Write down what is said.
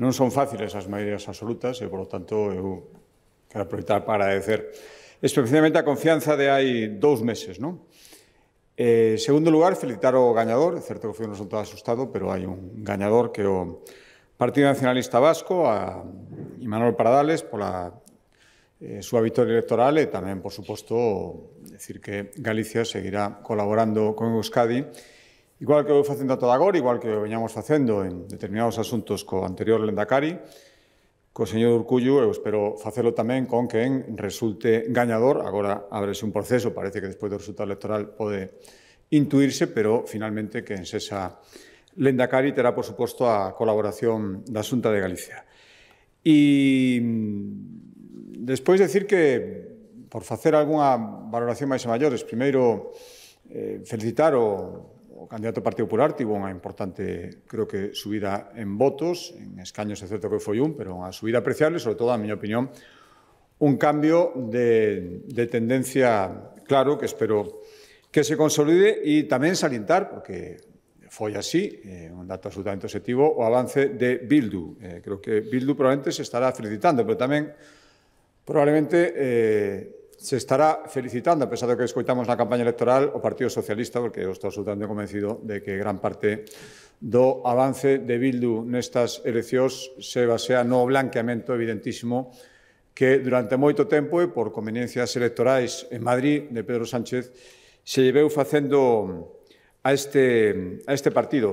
Non son fáciles as maiorías absolutas e, polo tanto, eu quero aproveitar para agradecer especialmente a confianza de hai dous meses. Non? Eh, segundo lugar, felicitar o gañador. É certo que foi un resultado asustado, pero hai un gañador que o Partido Nacionalista Vasco, a Imanol Paradales, pola eh, súa victoria electoral e tamén, por suposto, decir que Galicia seguirá colaborando con Euskadi Igual que eu facendo ata agora, igual que veñamos facendo en determinados asuntos co anterior Lendakari, co señor Urcullo, eu espero facelo tamén con quen resulte gañador. Agora ábrese un proceso, parece que despois do resultado electoral pode intuirse, pero finalmente que en Sesa Lendakari terá, por suposto, a colaboración da Xunta de Galicia. E despois decir que, por facer algunha valoración máis e maiores, primeiro, eh, felicitar o o candidato do Partido Popular tivo unha importante, creo que, subida en votos, en escaños é certo que foi un, pero unha subida apreciable, sobre todo, a miña opinión, un cambio de, de tendencia claro que espero que se consolide e tamén salientar, porque foi así, eh, un dato absolutamente objetivo, o avance de Bildu. Eh, creo que Bildu probablemente se estará felicitando, pero tamén probablemente... Eh, se estará felicitando, a pesar de que escoitamos na campaña electoral, o Partido Socialista, porque eu estou absolutamente convencido de que gran parte do avance de Bildu nestas eleccións se basea no blanqueamento evidentísimo que durante moito tempo e por conveniencias electorais en Madrid de Pedro Sánchez se lleveu facendo a este, a este partido.